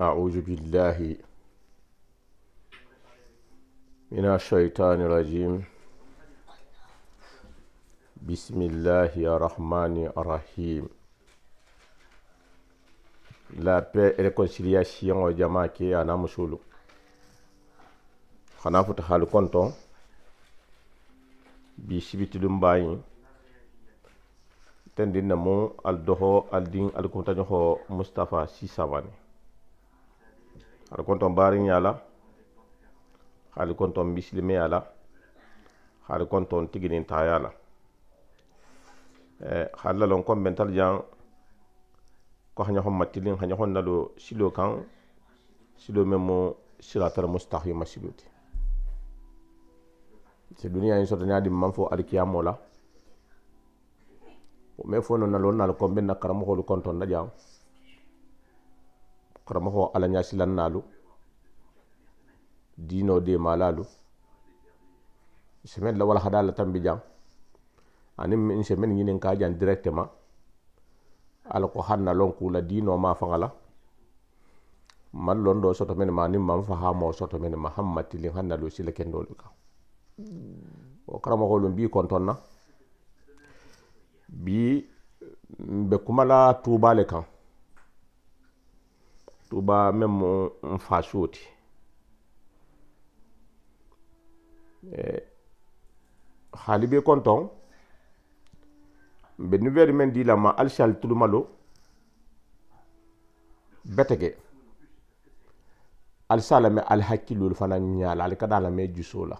أعوذ بالله من الشيطان الرجيم بسم الله الرحمن الرحيم La paix et réconciliation o jama ke ana musulu xana futa hal konton bi sibiti dum bayin tendin na mo al doho al ding al kuntaño ho mustapha si savane xar konton barin yala xar konton bislimi yala xar konton tiginin tayala xar eh, lalon konben tal jan ko xañaxon mattilin xañaxon nalo silo kan silo men mo siratal mustahima siloti se duniya in sotani a dimman fo alkiyamola o me fo no nalo nal konben na karamoxolu konton na jan karamoho ala ñasilannaalu diino deemaalaalu semaine la wala hada la tambi jang ani min semaine ñinin ka jang directement ala ko hanna lon kula diino ma fangala man lon do soto men ma nim mam fahamo soto men mahammad tilin hanna lo sila kendolu ka o karamo holum bi kon tonna bi be kumala tubale kan tuba memo mfashuti eh, halibe konton be nouvelle men di la ma alshal malo, betege alsala me alhakkilol fana ñaala ali kada la me juso la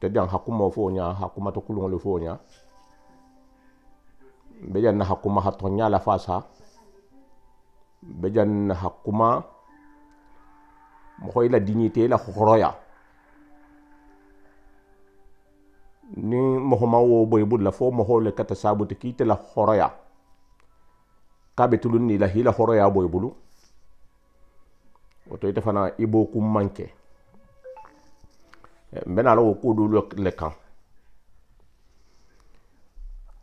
tedi an hakkumo fo ña hakkumato kulugol fo ña be ƴanna hakkuma hatto ñaala fa fasa. bejan hakuma moxoy la dignité la xoroya ni moxoma wo boy bula fo moxo le kata sabuti kite la xoroya ka betulun ni la hila xoroya boy bulu woto ite fana i bo kum manke mbena la wo kudu le kan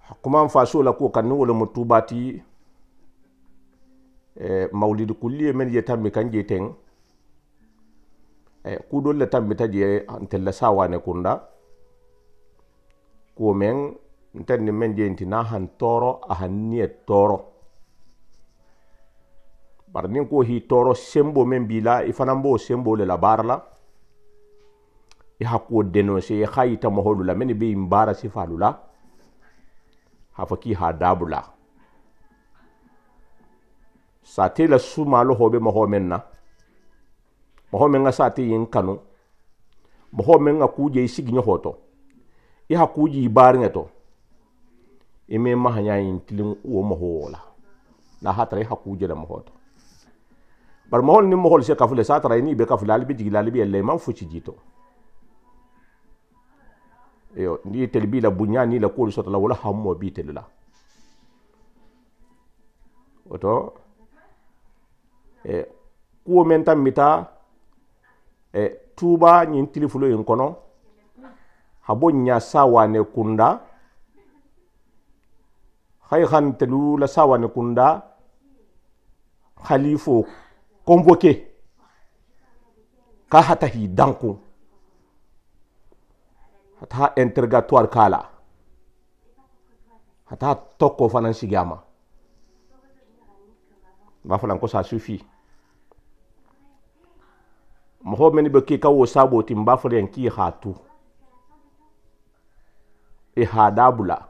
hakuman faso la ko kan ni wo le mo tubati E mawlidi kulliye men ye tammi kan je teng e kuɗol le tammi ta je ntelle sawane kunda ko men ntenni men jeenti na han toro a hanniye toro bara nin ko hi toro sembo men bila i fanambo sembo le la bara la i hakkuwo denonse i hayita moholu la meni be i mbara sifalu la hafa ki ha dabu la sate la sumalo hobe maho men na maho men ga sate yin kanu maho men ga kuje isi ginyo hoto iha kuje ibari ngato ime maha nya yin tilin uo maho wola na hatra iha kuje da maho to bar maho ni maho lise kafule satra ini ibe kafule alibi jigi lalibi ele man fuchi jito iyo ni telibi la bunya ni la kuli sota la wala hamo bi telila oto oto E, kuwo men tan mi ta e tuuba ñin tilifulo in kono ha bo ña sawane kunda hay han telu la sawane kunda halifo convoqué ka hatahi danku hata ha interrogatoire kala hata tokko fanan sigama ma falan ko sa suffit mɔgɔ mɛni bɛ k'i ka wosa b'o ti b'a fɔ k'i ha tu i e ha daa bula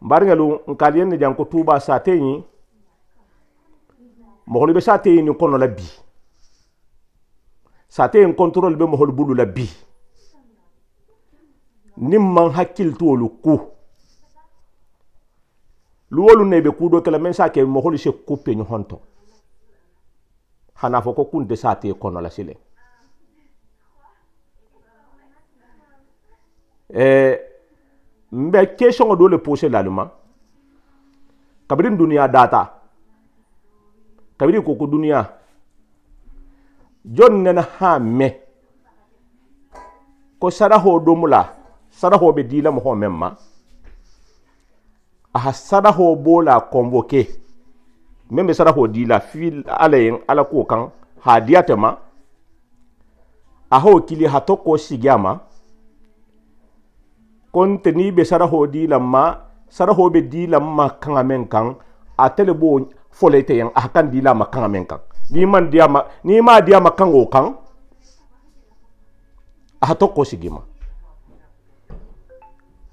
barigɛlu nkaliyen ne jan ko tuuba sa te yen mɔgɔlu sa te yen ni kɔnɔ la bi sa te yen kɔntorol bɛ mɔgɔlu bulu la bi ni man hakili t'olu ko luwolu ne bɛ kudo kɛlɛ mɛ sa kɛ mɔgɔlu se ko pe ɲɔgɔn hanafo ko kun desa te kɔnɔ la sile eh, mbɛ question do le poser laluma kabiri duniya data kabiri koko duniya jon nana ha mɛ ko sadaho domu la sadaho be dila mɔgɔ mɛn ma aha sadaho b'o la convoquer min be sarafo di la fi ala yin ala ko kan ha diyata ma a hau kili ha toko shigya ma konta ni be sarafo di la ma sarafo be di la ma kan a min kan a tele bo folete yin a kan di la ma kan a min kan ni ma diya ma ni ma diya ma kan o kan a ha toko shigya ma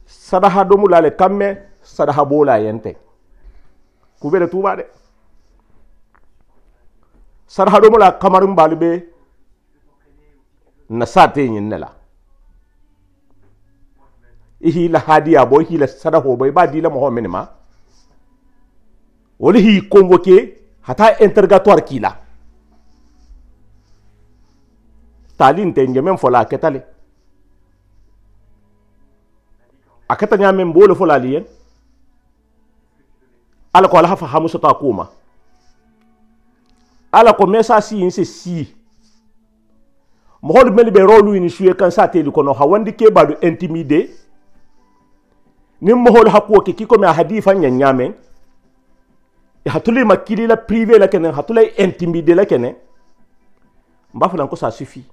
sarafa domula le kamme sarafa bola yente kubele tuba de tubade. sar haro mula kamarin balibe na sa ta yin nala ihi la hadiya bo ihi la sadaho bai ba dila mo min ma hi convoqué hata interrogatoire kila talin te ngemen fola ketale akata nyamen bolo fola liyen alko alhafa hamusa ta kuma ala ko sa si yin se si mohol meli be rolu ni shuye kan sa teli kono ha wandi ke badu intimide ni mohol hakko ke kiko me hadifa nyanyame hatuli makili la privé la kenen hatula intimide la kenen mbafu lan ko sa sufi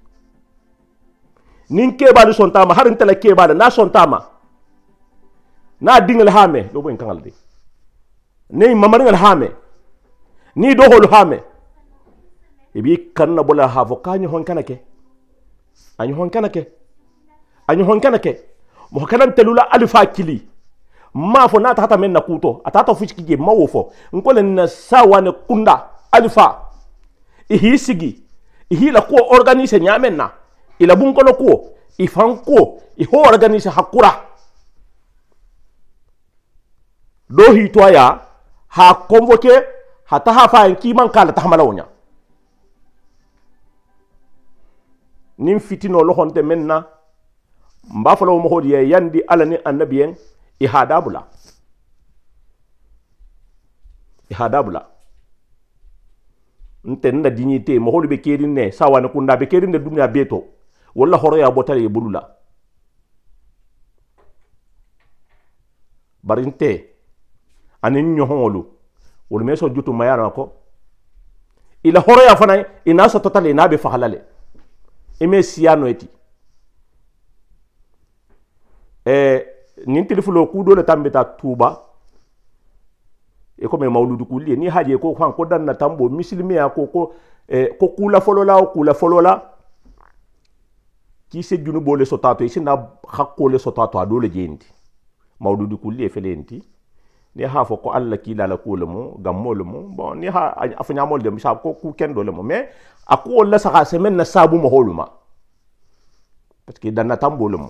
ni ke badu son tama harin tala ke badu na son tama na dingal hame do bo en kangal de ne mamaringal hame ni lu hame ibi kanna bola hafo ka ɲɔgɔn kana kɛ a ɲɔgɔn kana kɛ a ɲɔgɔn kana kɛ mɔgɔ kana telula alifa kili ma fɔ n'a tata mɛ nakutɔ a tata fusiki je ma wo fɔ n kole na sawa ne kunda alifa hi sigi hi la ko organise ɲamen na ila bun kolo ko fan ko ho organise hakura do hi toya ha convoquer ha ta ha fa en kiman kala ta wonya nin fitino loxonte men na mba falawo moxoodi ye yandi ala ni annabiyen i hadabula i hadabula nte nna dignité moxolu be kerin ne sawane kunda be kerin ne dunia be to walla horoya botale ye bulula bari nte anin ñoxoŋolu wolu me so jutu mayarama ko ila horoya fana ina sototale ina be faxalale emesia no eti e eh, nin tilifulo kudo le tambe ta tuba e ko me mauludu kulli ni haje ko kwan ko danna tambo muslimi ya ko ko e ko kula folola o kula folola ki se junu bole sotato e sina hakko le sotato adole jendi mauludu kulli e felenti ni ha fo ko alla kila la kula mu gammol mu bon ni ha afu nyamol de misab ko ku ken dole mu mais ako la sa semaine na sabu mo holuma parce que dan na tambol mu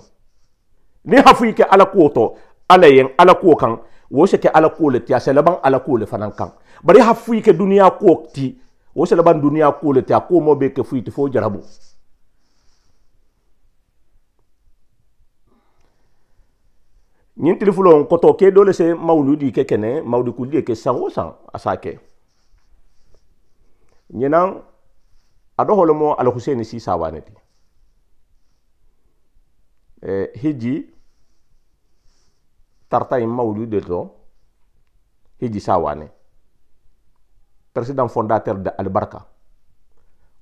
ni ha fu ke ala ko to ala yen ala ko kan wo se ke ala ko le tiya selaban ala ko le fanan kan bari ha fu ke duniya ko ti wo selaban duniya ko le tiya ko mo be ke fu ti fo jarabu ñin tili fulon koto ke dole se mawludi ke kene mawdi di ke sango san asake ñinan ado holomo al husaini si sawaneti e eh, hiji tarta in de to hiji sawane président fondateur de albarka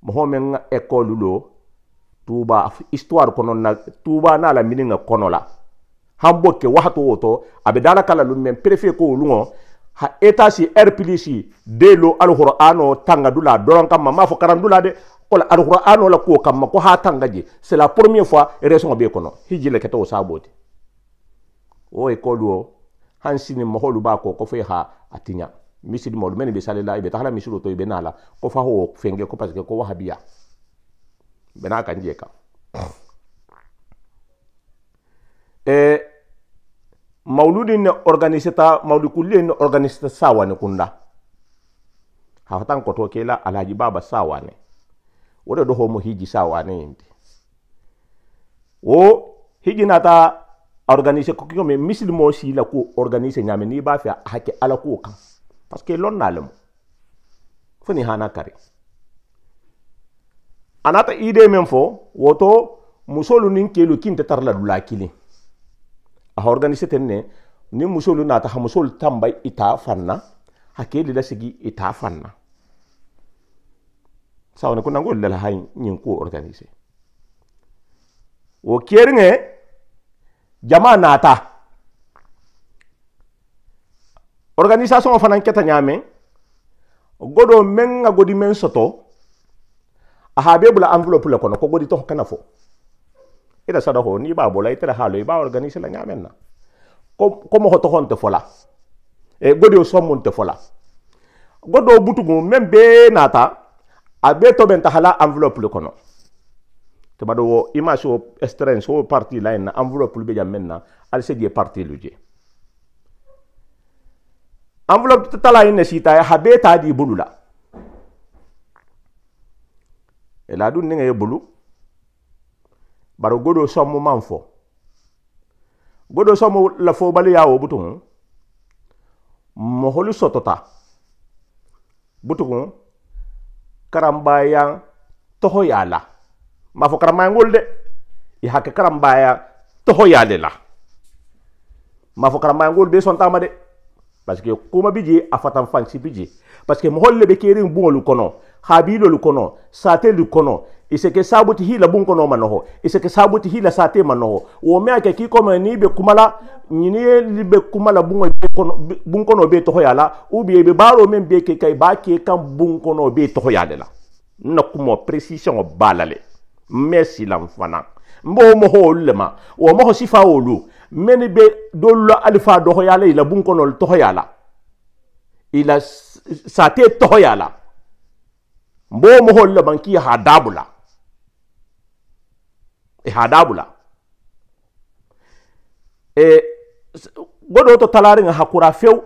mo homen école lo tuba histoire kono na tuba na la mininga kono la hambo ke kɛ woto abe tɔ dala kala lu men prefe ko olu ŋɔ ha eta si rplc de lo alqur'ano tanga dula doron kam ma fo karam dula de kola alqur'ano la ko kam ko ha tanga ji c'est la première fois raison be kono hiji le keto sabote o e ko han sini mo holu ba ko ko fe ha atinya misid mo men be salela be tahla misiru to be nala ko fa ho fenge ko parce que ko wahabiya bena kan ka eh mauludin ne organiseta mauli kulle ne organiseta sawane kunda hafatan koto kela alhaji baba sawane wodo do homo hiji sawane yindi wo hiji nata organise ko kiyome misil mo si la ko organise nyame ni ba fi hake ala ko kan parce que lon nalem funi hana kare anata ide men fo woto musolu nin kelu kinte tarla dula kilin a organise ten ne ni musolu naata ha musolu tamba ita taa fanna hakkille la sigi i taa fanna sawane ko nangol lala hay ñin ku organise wo keriŋe jama naata organisation fanan keta ñaame godo meŋ ŋa godi men soto a habe bula enveloppe le kono ko godi toho kana fo et la hon iba bola itara halu iba organise la ngamen na ko ko mo honte fola e godi o fola be nata to ben tahala enveloppe le kono te image o parti la na enveloppe le beja menna al se die parti enveloppe tata la sita ya e habeta di bulula e dun ne bulu bari godo sommu man fo godo sommu la fo bali yawo butuŋ moholu sotota butuŋ karambayan toho ya la ma fo karambayangol de i hakke karambaya toho ya le la ma fo karambayangol be sontama de parce que kuma bi je a fatan fansi bi je parce que moholu le be kerin buŋolu kono habilolu kono satelu kono iseke sabuti hila bun kono manoho iseke sabuti hila sate manoho wo me ake ki kome ni be kumala ni li be kumala bun kono bun kono be to yala ou bien be baro men be ke kay ba ke kam bun kono be to yala la na kumo precision balale merci l'enfant mbo mo ho lema wo mo ho sifa wolu meni be dolo alfa do ho yala ila bun kono to yala ila sate to yala momo hol la banki ha dabula e ha dabula e goɗo to talariga hakkura few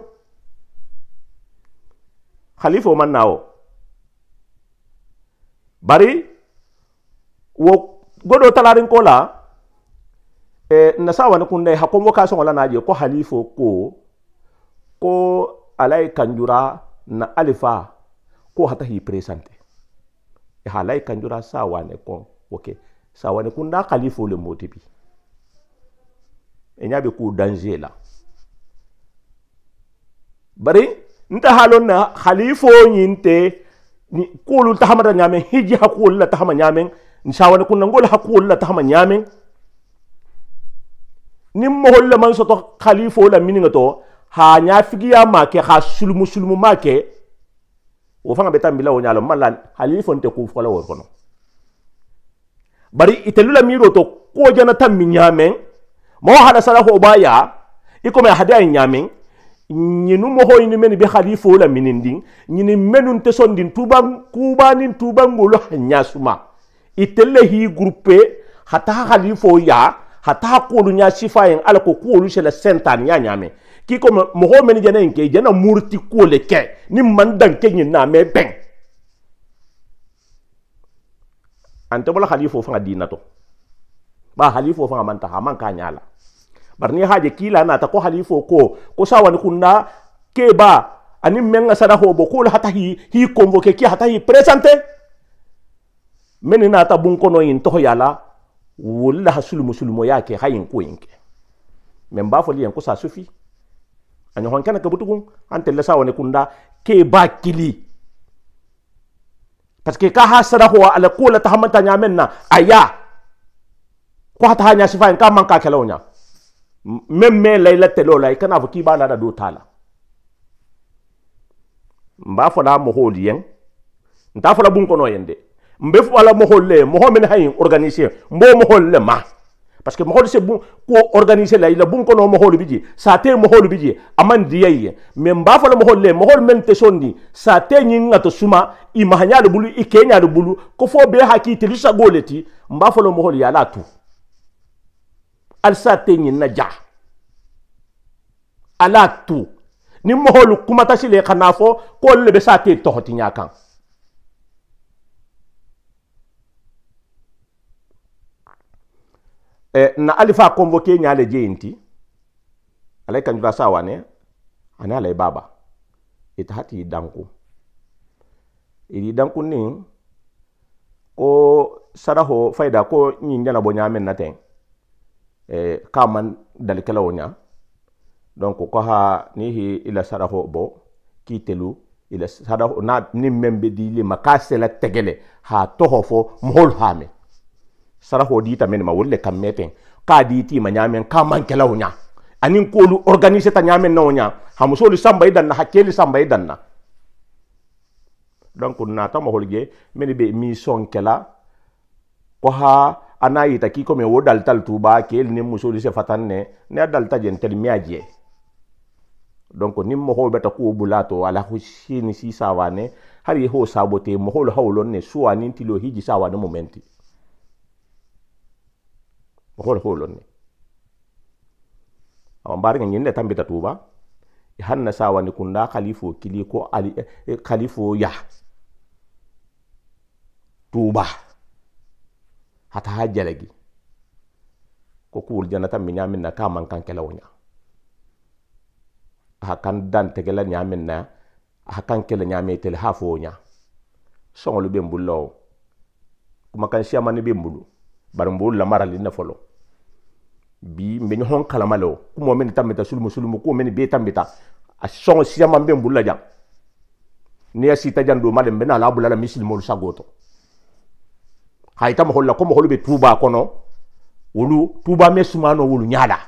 halifa o manna o bari wo goɗo talarin kola e nasawani kunde ha convocation la naje ko halifo ko ko alay kanjura na alifa ko hata hi présente e ha lay kanjura sawane kon ok sawane kun na kalifo le moti bi e ñaɓe ku danger la bari nta halon na halifo ñinte kuolu tahamata ñamen hiji hakkuwolu la tahama ñamen sawane kun nangol hakkuwolu la tahama ñamen nin mohol le man soto halifo la miniŋa to ha ñafigiya ma ke ha sulumu sulumu ma o fana be tambila o ñalo malla halili fonte ku fola wo kono bari itelula miro to ko jana tammi ñamen mo hada sala ko baya iko me hada ñamen ñinu mo hoyni men be hadi fo la minindi ñini menun te sondin tuba kubanin tuba ngolo nyasuma itelle hi groupe hata hadi ya hata ko lu nya sifayen alako ko lu sele sentan ya ñamen k'i mo mɔgɔ min jɛnɛ in kɛ jena murti ko le ke ni man dan kɛ na me ben ante bola khalifo halifo dinato di ba halifo fa man ta man ka nyala bar ni haje kila na ta ko halifo ko ko sawani kunna ke ba ani menga ho hobo ko la hata hi hi convoke ki hata hi meni na ta bun no yin to yala wulla hasul musulmo yake hayin ko yinke men ba fo en ko sa sufi anyo hankana kabutugun an tella sa wani kunda ke ba kili parce que ka ha sadahu ala kula ta hamanta nya menna aya ko ta hanya sifa en ka kelonya memme layla telo lay kana fuki da do tala mba fola mo holi yen nta fola bun kono yende mbe fola mo holle mo homen hayin organiser mbo mo holle ma parce que mohol se bun ko organiser la ila bun ko no mohol biji sa te mohol biji aman diyaye men ba fa mohol le mohol men te sondi sa te nyin ngato suma i mahanya do bulu i kenya do bulu ko fo be haki te lisa goleti mba fa mohol ya latu al sa te na ja ala tu ni mohol kuma tasile kana ko le be sa te to kan eh, na alifa convoqué ñaale jeyinti alay kanjula sawane ani alay baba ita hati danku idi danku ni ko saraho faida ko ñi ñana bo ñamen na ten e, eh, kaman dalikelawo ña donc ko ha nihi ila saraho bo kitelu ila saraho na ni membe di lima ka sela tegele ha toho fo mohol hame saraho di tamen ma wolle kam meten ka di ti ma nyamen ka man kelaw nya anin ko lu organiser ta nyamen no nya ha soli samba idan e na hakeli samba idan e na donc na ta ma holge men e be mi son kela ko ha anayi ta ki ko me wo dal daltal tuba kel ne soli se fatan ne ne dal ta jen tel mi aje donc ni ho beta ko bulato ala husini si sawane hari ho sabote mo hol hawlon ne suwa nin tilo hiji sawane momenti hol holon ni amma bari ngin da tambita tuba hanna sawani kunda khalifu kili ko ali eh, eh, khalifu ya tuba hata hajjalagi ko kul janata min yamin na kaman man kankela Hakan ña dan kan dantegela na aha kankela ñametele ha fo wo ña soŋolu be kuma kan siyamani be mbulu bari mbulu lamarali folo bi mbe ɲɔgɔn kalama la o ko mɔgɔ mɛni ta mɛ ta sulumu sulumu ko mɛni b'e ta mɛ ta a sɔngɔ siyaman bɛ n bolo lajan n'i ya si ta jan don ma de n bɛ na ala bolo la misili mɔlu sago tɔ k'a yita mɔgɔw la ko mɔgɔw bɛ tuba kɔnɔ olu tuba mɛ suma nɔ wulu ɲa la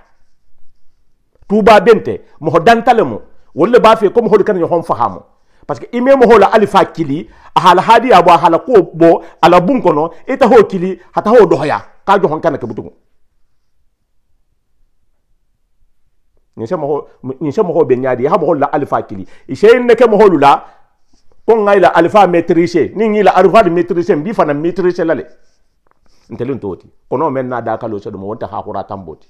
tuba bɛ n tɛ mɔgɔ dan ta le mɔ olu de b'a fɛ ko mɔgɔw kana ɲɔgɔn faga mɔ parce que i mɛ mɔgɔw la hali fa kili a hala hadi a bɔ a hala ko bɔ a la bun kɔnɔ e ta h'o kili a ta h'o dɔgɔya k'a jɔn kana kɛ butugun nse mɔgɔw bɛ ɲaadi ha mɔgɔw la alifa kili ishe ne kɛ mɔgɔw la ko n ka la alifa maîtrise ni ngi la alifa de maîtrise n bi fana maîtrise la le ntelen to ti kono men na da kalo so do mo wonta ha kura tamboti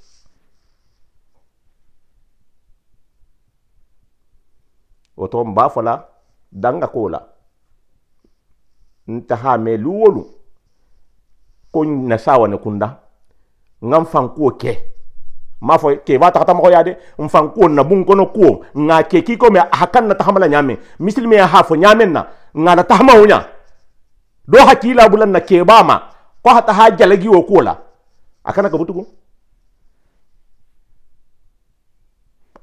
woto mba fola danga kola nta ha me luwolu ko na sawa ne kunda ngam fankuo ke mafo ke ba ta tamo ya de fan ko na bun kono ko nga ke ki ko me hakan na tahamala nyame mislimi ya hafo nyame na nga na tahama unya do hakila bulan na ke ba ma ko hata ha jalagi wo kola akana ka butugo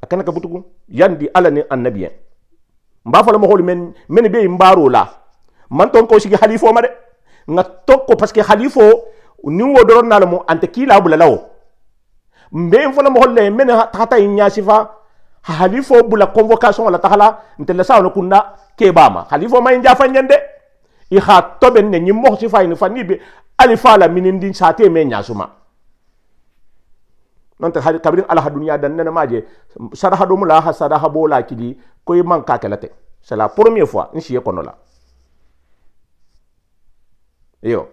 akana ka butugo yandi alani ni annabiyen mba la mo hol men men be mbaro la man ton ko shigi halifo ma de nga tokko parce que halifo ni wo doron na mo ante kila bulalawo mbe fola moxol holle men tata inyasi fa halifo bula convocation la taxala ntele sa no kunna kebama halifo ma inja fa nyende i ha tobe ne nyi mo ci fa ni fa nibe ali fa la minin din me ñasuma men nonte hadi kabrin ala dunya dan nana maje saraha do xa ha saraha bola kidi koy man ka kelate c'est la première fois nsiye kono la iyo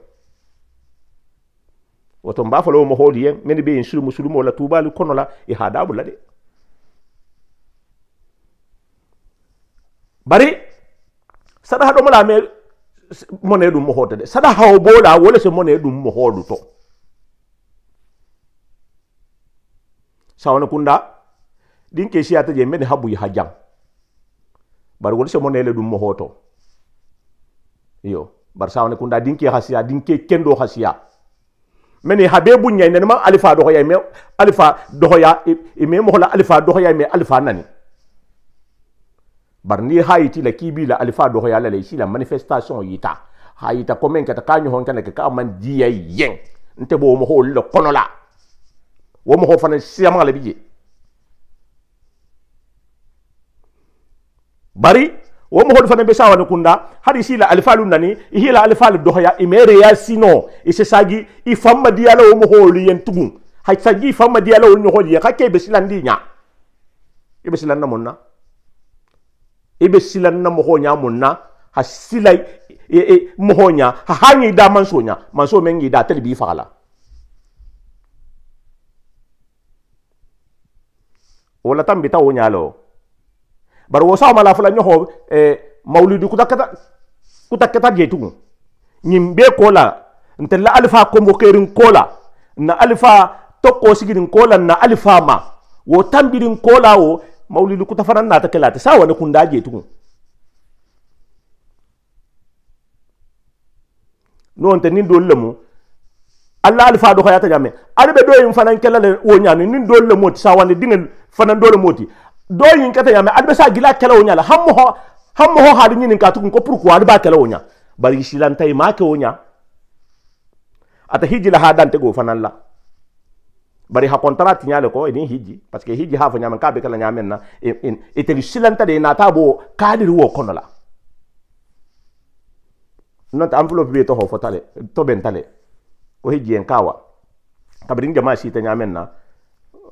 woto mbafalo omo hoodi yen mene ɓe en sulumo sulumo walla tubali konola e haadaɓula ɗe bari saɗa ha ɗomolame mone ɗum mo hoodade saɗa hawo boola wole so mone ɗum mo hoodu to sawono kunda ɗin ke siyata je mbene habuyi ha jam bari wole so monele ɗum mo hooto iyo bar sawone kunda ɗin ke ha siya ɗin ke kendo ha siya mene habebu nya ina ma alifa doho ya me alifa doho ya ime mohola alifa doho ya me alifa nani barni haiti la kibi la alifa doho ya la le la manifestation yita ha yita komen kata kanyo hon kana ka man diya yeng nte bo mo hol lo konola wo mo fana siama la bije bari womoxolu fane be sawane kunda hadi sila alifalu nani ihila alifalu doxoya ime reya sino ise sagi i famma diyala womoxolu yen tugun xa sagi i famma diyala wo ñoxolu yen xa ke be silandi ña i be silanna mon na i be silanna moxo ña mon na xa sila e, e, moxo ña xa xangi da manso ña manso me ngi da telbi faxala wala tambita wo ñalo bari wo saw mala fula nyoho eh, maulidi kutakata kutakata jetu nyimbe kola ntella alfa kombokerin kola na alfa tokko sigirin kola na alfa ma wo tambirin kola wo maulidi kutafana na ta kelate sawa ne kunda jetu non te nin dol lemu alla alfa do khayata jame arabe do yin fanan kelale wo nyaani nin dol lemu ti sawani dingel fanan dol moti do yin kata yame adbe sa gila kala onya la hammo ho hammo ho hadu nyin ka tukun ko pourquoi adba kala onya bari shilan tay ma ke onya ata hiji la hadan te go fanan la bari ha contrat nyale ko edin hiji parce que hiji ha fo nyame ka be kala nyame na etel shilan ta de na ta bo kadir wo kono la not envelope be to ho fotale to bentale ko hiji en kawa kabrin jama shi ta nyamen na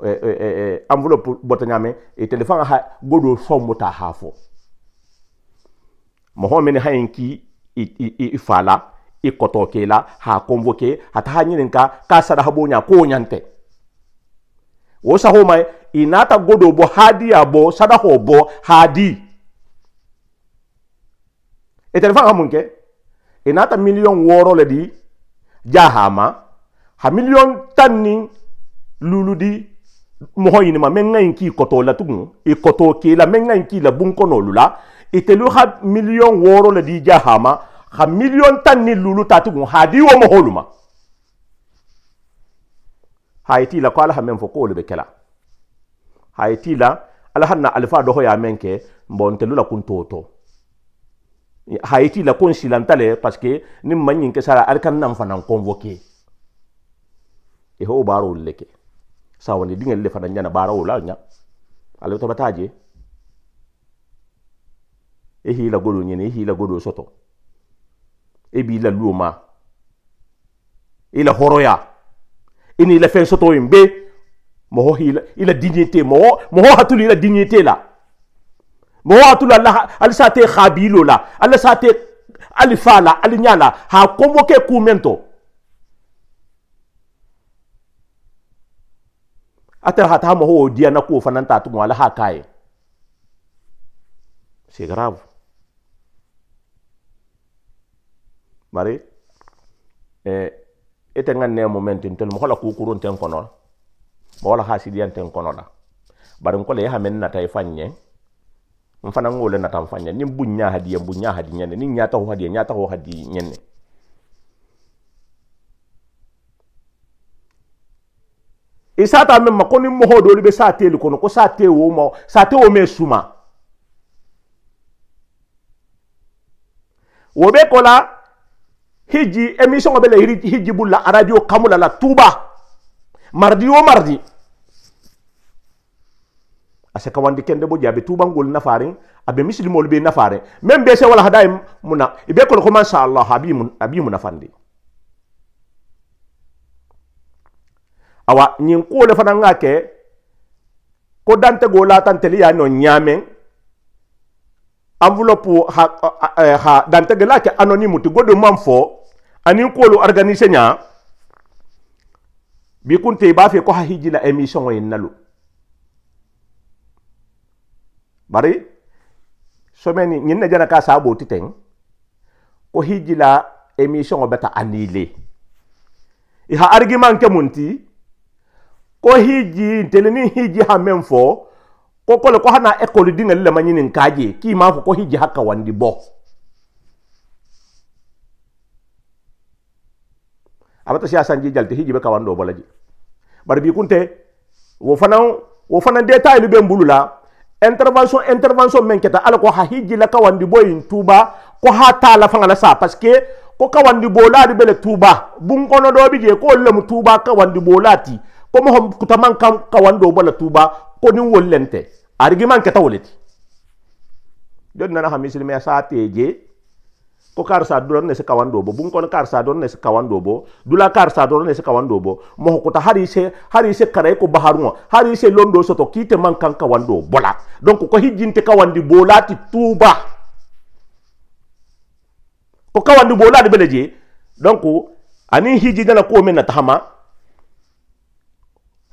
E, e, e, enveloppe botoñame e téléphone ha godo sommota ha fo mo homene hayen ki i fala i koto ke la ha convoqué hata ha ñinen ka ka sara ha boña ko ñante wo sahoma i nata godo bo hadiya bo sadaho bo hadi e téléphone ha munke i nata million woro le di jahama ha million tanni luludi mɔgɔ ɲinima mɛ n ka k'i kɔtɔ la tugun i kɔtɔ k'e la mɛ n k'i la bunko kɔnɔ olu la i tɛ lu ha miliyɔn wɔɔrɔ la dija hama ha million tani ni lulu ta ha di o mɔgɔ olu ha i t'i la ko ala ha mɛn fɔ k'olu bɛ kɛla ha i t'i la ala ha na alifa dɔgɔ y'a mɛn kɛ bɔn n tɛ lu la la ko n parce que ni ma ɲin kɛsara ali ka n na fana n kɔnfɔ k'e sawani dingel le fana nyana barawo la nya ale to bataje e hila godo nyene e godo soto e bi la luma ila horoya ini e la fen soto imbe moho hila ila e dignité moho moho hatuli la dignité la moho hatuli la alsa te khabilo la alifala alinyala ha convoquer kumento. mento Atel hata hama ho dia na fananta tu wala ha kai grave mari eh ete ngan ne momenti en mwala kukuru hala kurun ten kono mo wala ha sidian kono la bari ko le ha men na mfana ngole na tam Ni ni bunya mbunya bunya hadiya ni nyata hu hadiya nyata hu isata me ma koni moho do libe sate li kono ko sate wo mo sate wo me suma wo be kola hiji emission bele hiji bulla radio kamula la tuba mardi wo mardi ase kawandi kende bo jabe tuba ngol nafare abe muslimol be nafare même be se wala haday muna ibe kono ko ma sha Allah habimun habimun nafandi awa ñiŋ kuo le fanaŋ ŋa ke ko dantego latanteli ye ya no enveloppe ha, ha, ha dantege la ke anonyme ti godu maŋ fo aniŋ kuolu organise ña bi kunte i b'a fe ko ha hiji la émission ye nalu bari someni ñiŋ ne jana ka saa teŋ ko hiji la émission beta annulé i ha argument ke mun ti ko hiji ntele ni hiji ha menfo ko pole ko hana ekoli dinga lila manyini nkaje ki mafu ko hiji haka wandi bo abata siya sanji jalte hiji be kawando bolaji bari bi kunte wo fana wo fana detail be mbulula intervention intervention menketa keta ala ko ha hiji la kawandi bo in tuba ko ha ta la fanga la sa parce que ko kawandi bo la bele tuba bun kono do bi je ko lemu tuba kawandi bolati ko mo kutaman kan kawando bala tuba ko nin wollente argument keta woleti don nana ha misilmeya sa teje ko karsa doron ne se kawando bo bun kon karsa doron ne se kawando bo dula karsa doron ne se kawando bo mo ko hari se hari se kare ko baharun hari se londo soto kite man kan kawando bola donc ko hijjinte wandi bolati tuba ko kawandi bolati beleje donc ani hiji dana ko men na tahama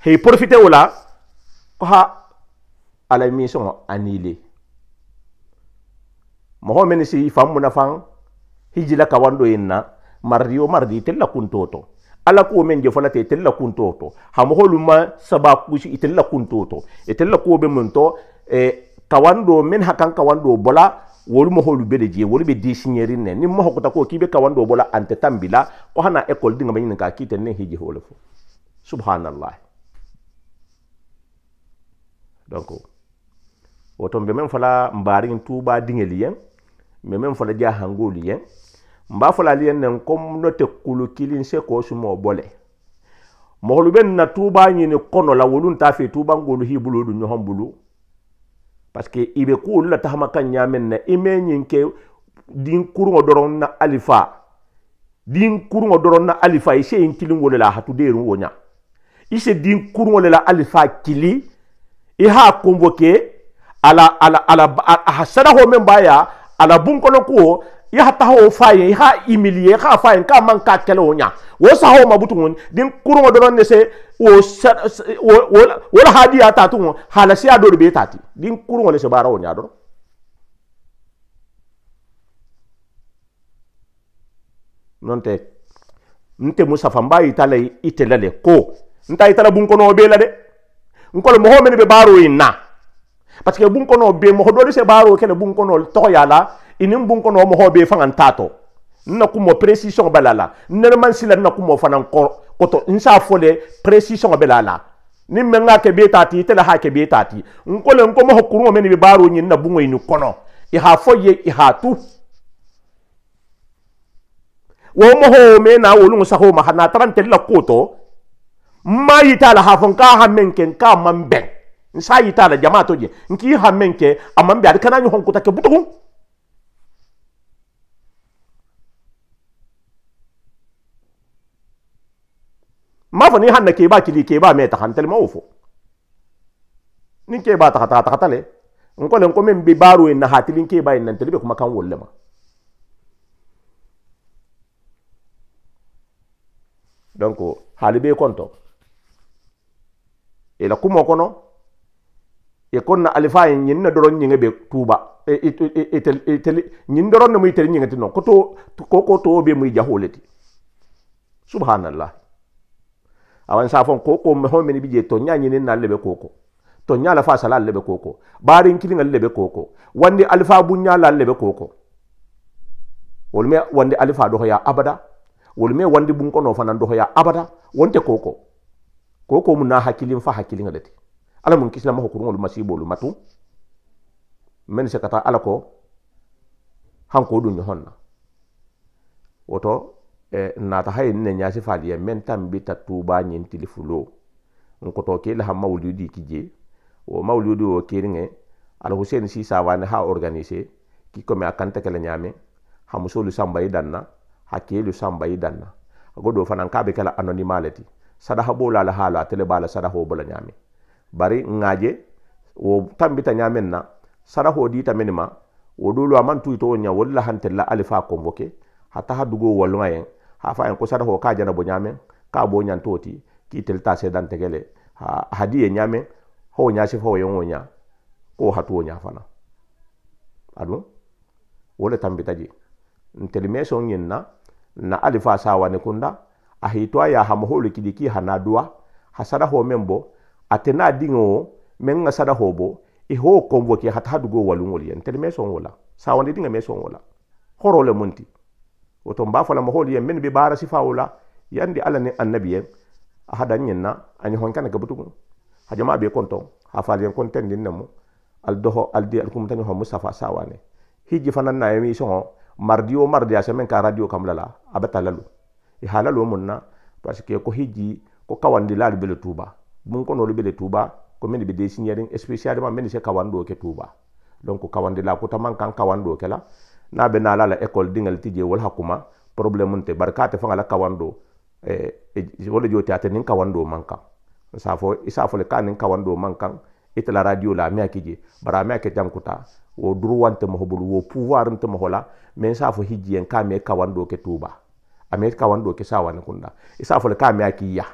hei profite wo la ko ha alla misiŋo anile moxo meni si faŋmu nafaŋ hijila kawando yin na mardi wo mardi itel la kunto to alla kuwo men jefo late itel la kunto to ha moxolu ma saba kusi itel la kunto to itel la kuwo be mun to e, kawando men ha kan kawando bola wolu moholu bede je wolu be disinyeri ne ni moho kota ko kibe ka wando bola ante tambila ko hana ekol dinga ma nyinga ka kiten ne hiji holofo subhanallah donc woto mbe men fola mbariŋ tuuba diŋelu yeŋ mbe men fola jahaŋgolu yeŋ mba fola ali yeŋ neŋ comme no kulu kiliŋ se ko sumo bole moolu be na tuuba ñini kono la wolun ta fe tuubaŋgolu hibulu du ñohon bulu parce i be kuwolu la tahama kaŋ ñameŋ na i me ñiŋ ke diŋ kuruŋo doroŋ na alifa diŋ kuruŋo doroŋ na alifa i se yiŋ kiliŋ wo le la hatu deeriŋ wo ña i se diŋ kuruŋo le la alifa kili iha convoquer ala ala ala hasara ho men baya ala bun kono ko ya hata ho faye ha imilie ha faye ka man ka kele onya wo sa ho mabutu ngun din kuru mo donon ne se wo wo la hadi ata tu ngun hala si ador be tati din kuru ngole se bara onya do non te nte musa famba itale itelale ko nta itala bun kono be la de nkɔlɔ mɔgɔ min bɛ baaro in e na parce que bunkɔnɔ bɛ mɔgɔ dɔ de se baaro e kɛnɛ bunkɔnɔ tɔgɔ y'a la i e ni bunkɔnɔ mɔgɔ bɛ fanga t'a tɔ n na kumɔ precision bɛ la la nɛrɛmansi la n na kumɔ fana kɔtɔ n s'a fɔ dɛ precision bɛ la la ni mɛ n k'a kɛ b'e ta ti i tɛ la k'a kɛ b'e ta ti nkɔlɔ nkɔmɔ kurun min bɛ baaro in na bunkɔ in kɔnɔ i ha fɔ ye i ha tu wo mɔgɔw mɛ na wolo sago ma ha na taara n tɛli la ko ma yita la hafon ka hamen ken ka man nsa yita la jamaa to je nki hamen ke aman bi adkana nyi honkuta ke butugun ma fo ni hanna ke ba kili ke ba me ta hantel ma ofo ni ke ba ta ta ta ta nko le nko men bi baro en na hatilin ke ba en nan telbe kuma kan wolle ma donc halibe konto ila e kumo kono e konna alifa yin yin na doron yin be tuba yin e, e, doron na mu itel yin tino koto koko to be mu jaholeti subhanallah awan sa fon koko me ho meni bije to nya yin na lebe koko to nya la fasala lebe koko bari kili ngal lebe koko wandi alifa bu nya la lebe koko wolme wandi alifa do ya abada wolme wandi bun kono fanan do ya abada wonte koko ko ko mun na hakilin fa hakilin alati ala mun kisla ma ul masibo ul matu men se kata ala ko hanko dun ni honna woto e eh, ta hay ne nyaasi faaliya men tambi ta tuba nyin tilifulo ko to ke la ha ki je o mawludi o kiringe ala hussein si sawane ha organiser ki komi akante kala nyame ha musulu sambayi danna ha kelu sambayi danna godo fanan kabe kala anonymity sadaha bola la hala tele bala sadaho bola nyame bari ngaje wo tambita nyamen na sadaho di menima wo dulu aman tu to nya wala hante la alifa convoqué hata hadugo walma yen ha fa en ko sadaho ka jana bo nyamen ka bo nyan toti ki tel ta se dante gele ha hadi e nyame ho nya se fo yon nya ko hatu nya fana adu wala tambita ji ntelmeso nyinna na alifa sawane kunda ahitwaya hamuhulu kidiki hanadua hasada ho membo atena dingo men nga hobo iho convoquer hat hadugo walungol yen meso ngola sawande dinga meso ngola horo munti oto mba fala mahol men be bara sifa yandi ala ne annabiyen ahada nyenna ani honkana gabutugo hajama be konton ha falen konten din namo al doho al di ho mustafa sawane hiji fanan na yemi so mardi o semen ka radio kamlala abata lalu i halal na parce que ko hiji ko kawandilaalu bele tuba mun konoolu bele tuuba ko min be designering spécialement min se kawandoo ke tuuba donc kawandila kuta man kan kawandoo ke la na be naala la école diŋal ti wol hakuma problème mun te bari la kawandoo eh, eh, wo le joote ate niŋ sa fo i se fo le ka niŋ kawandoo man ite la radio la me akije bara me ake jankuta wo duruwante moho bulu wo pouvoir nte moho la men sa fo hijiyen ka me ke tuuba amerika wan do ke sawane kunda isa fole ka me akiya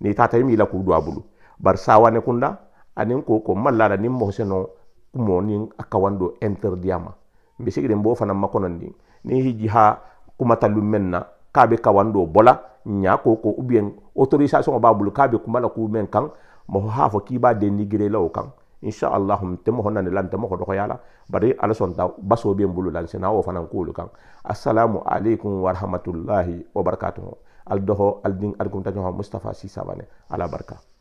ni tata mi la ku do abulu bar sawane kunda anin ko ko mallala nin mo seno kumo nin akawando interdiama mbe sigire mbo fana makonondi ni hiji ha kumata lumenna kabe kawando bola nya ko ko ou bien autorisation babulu kabe kumala ku men kan mo hafo kiba de nigire law kan inchallah temo ho nani lan temo ho ɗo hoyala bari ala sonta baso ɓe mbulu lan sina o fanan kuulu kan assalamu aleykum warahmatullahi wabarakatuhu aldoho aldin algumtañoha moustapha si savane ala barka